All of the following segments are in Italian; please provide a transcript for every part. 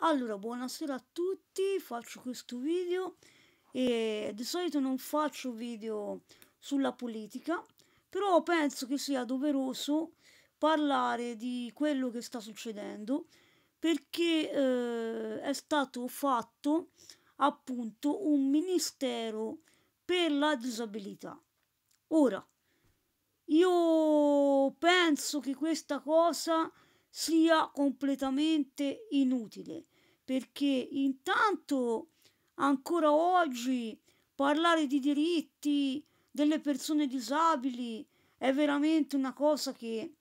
Allora, buonasera a tutti, faccio questo video e di solito non faccio video sulla politica, però penso che sia doveroso parlare di quello che sta succedendo perché eh, è stato fatto appunto un ministero per la disabilità. Ora, io penso che questa cosa sia completamente inutile perché intanto ancora oggi parlare di diritti delle persone disabili è veramente una cosa che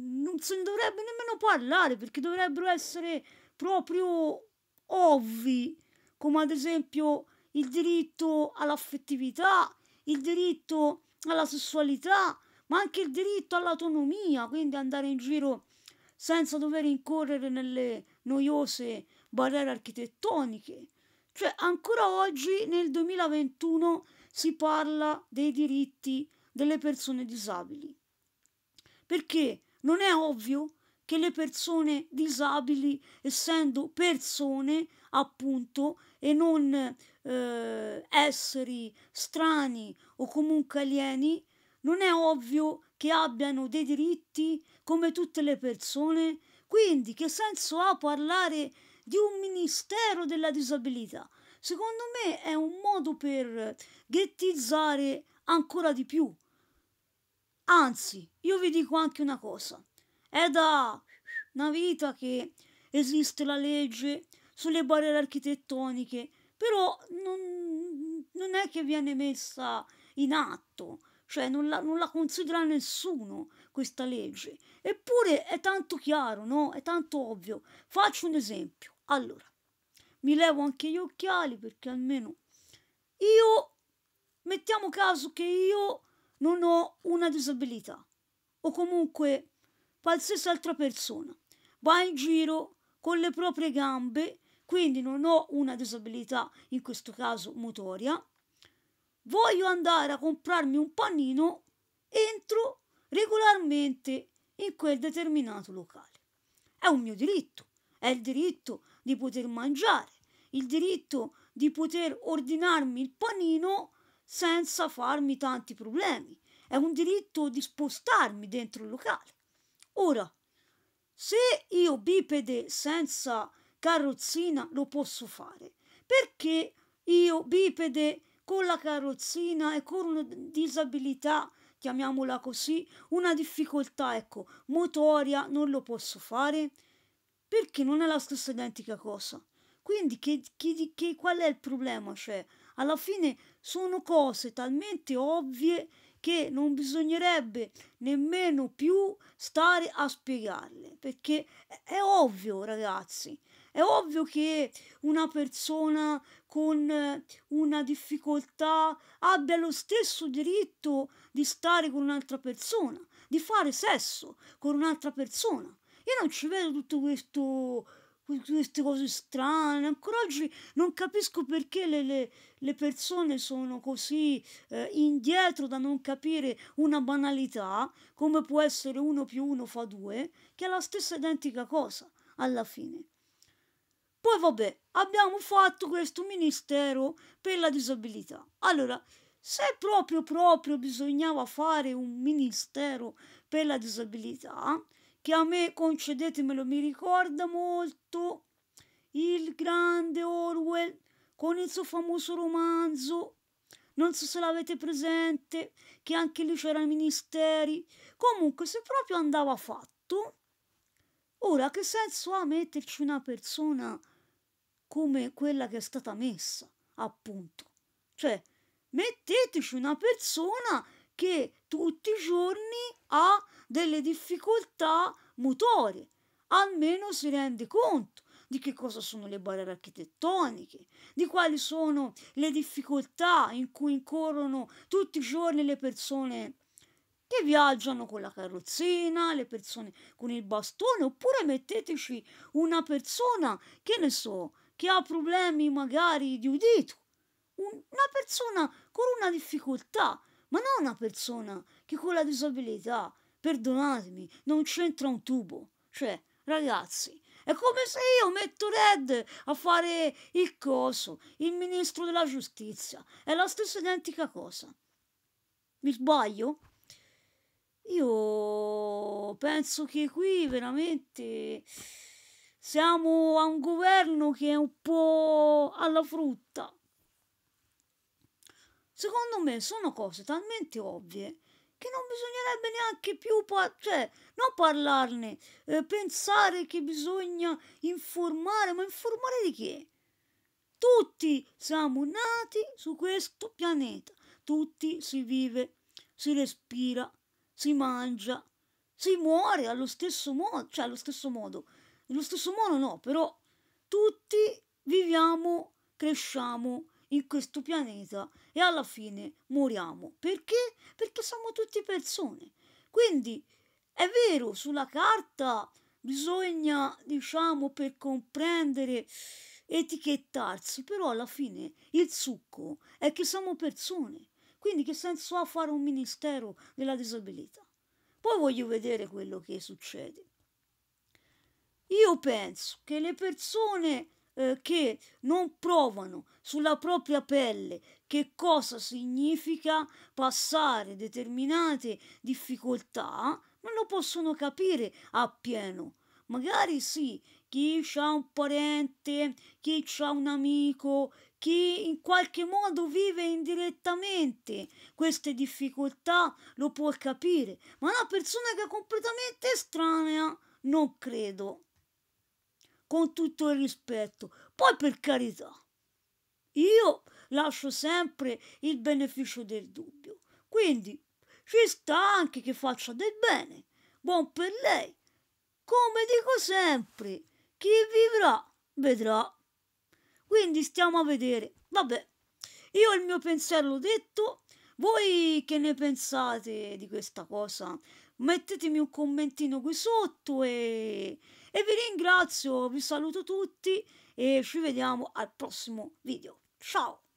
non se ne dovrebbe nemmeno parlare perché dovrebbero essere proprio ovvi come ad esempio il diritto all'affettività, il diritto alla sessualità, ma anche il diritto all'autonomia, quindi andare in giro senza dover incorrere nelle noiose barriere architettoniche. Cioè, ancora oggi, nel 2021, si parla dei diritti delle persone disabili. Perché non è ovvio che le persone disabili, essendo persone appunto e non eh, esseri strani o comunque alieni, non è ovvio che abbiano dei diritti come tutte le persone? Quindi che senso ha parlare di un ministero della disabilità? Secondo me è un modo per ghettizzare ancora di più. Anzi, io vi dico anche una cosa. È da una vita che esiste la legge sulle barriere architettoniche, però non, non è che viene messa in atto cioè non la, non la, considera nessuno questa legge. Eppure è tanto chiaro, no? È tanto ovvio. Faccio un esempio. Allora, mi levo anche gli occhiali perché almeno io, mettiamo caso che io non ho una disabilità o comunque qualsiasi altra persona, va in giro con le proprie gambe, quindi non ho una disabilità, in questo caso motoria, voglio andare a comprarmi un panino, entro regolarmente in quel determinato locale. È un mio diritto, è il diritto di poter mangiare, il diritto di poter ordinarmi il panino senza farmi tanti problemi, è un diritto di spostarmi dentro il locale. Ora, se io bipede senza carrozzina lo posso fare, perché io bipede con la carrozzina e con una disabilità, chiamiamola così, una difficoltà, ecco, motoria, non lo posso fare perché non è la stessa identica cosa. Quindi che, che, che, qual è il problema? Cioè, alla fine sono cose talmente ovvie che non bisognerebbe nemmeno più stare a spiegarle, perché è ovvio, ragazzi. È ovvio che una persona con eh, una difficoltà abbia lo stesso diritto di stare con un'altra persona, di fare sesso con un'altra persona. Io non ci vedo tutto questo queste cose strane. Ancora oggi non capisco perché le, le, le persone sono così eh, indietro da non capire una banalità, come può essere uno più uno fa due, che è la stessa identica cosa alla fine. Poi vabbè, abbiamo fatto questo ministero per la disabilità. Allora, se proprio proprio bisognava fare un ministero per la disabilità, che a me, concedetemelo, mi ricorda molto il grande Orwell con il suo famoso romanzo. Non so se l'avete presente, che anche lì c'era i ministeri. Comunque, se proprio andava fatto, ora che senso ha metterci una persona come quella che è stata messa, appunto? Cioè, metteteci una persona che tutti i giorni ha delle difficoltà motorie, almeno si rende conto di che cosa sono le barriere architettoniche, di quali sono le difficoltà in cui incorrono tutti i giorni le persone che viaggiano con la carrozzina, le persone con il bastone, oppure metteteci una persona che ne so, che ha problemi magari di udito, Un, una persona con una difficoltà ma non una persona che con la disabilità, perdonatemi, non c'entra un tubo. Cioè, ragazzi, è come se io metto Red a fare il coso, il ministro della giustizia. È la stessa identica cosa. Mi sbaglio? Io penso che qui veramente siamo a un governo che è un po' alla frutta secondo me sono cose talmente ovvie che non bisognerebbe neanche più, cioè, non parlarne, eh, pensare che bisogna informare, ma informare di che? Tutti siamo nati su questo pianeta, tutti si vive, si respira, si mangia, si muore allo stesso modo, cioè allo stesso modo, nello stesso modo no, però tutti viviamo, cresciamo, in questo pianeta e alla fine moriamo. Perché? Perché siamo tutti persone. Quindi è vero, sulla carta bisogna, diciamo, per comprendere, etichettarsi, però alla fine il succo è che siamo persone. Quindi che senso ha fare un ministero della disabilità? Poi voglio vedere quello che succede. Io penso che le persone eh, che non provano sulla propria pelle che cosa significa passare determinate difficoltà, non lo possono capire appieno. Magari sì, chi ha un parente, chi ha un amico, chi in qualche modo vive indirettamente queste difficoltà lo può capire, ma una persona che è completamente estranea non credo con tutto il rispetto. Poi per carità, io lascio sempre il beneficio del dubbio. Quindi ci sta anche che faccia del bene. Buon per lei. Come dico sempre, chi vivrà vedrà. Quindi stiamo a vedere. Vabbè, io il mio pensiero l'ho detto. Voi che ne pensate di questa cosa? Mettetemi un commentino qui sotto e e vi ringrazio, vi saluto tutti e ci vediamo al prossimo video. Ciao!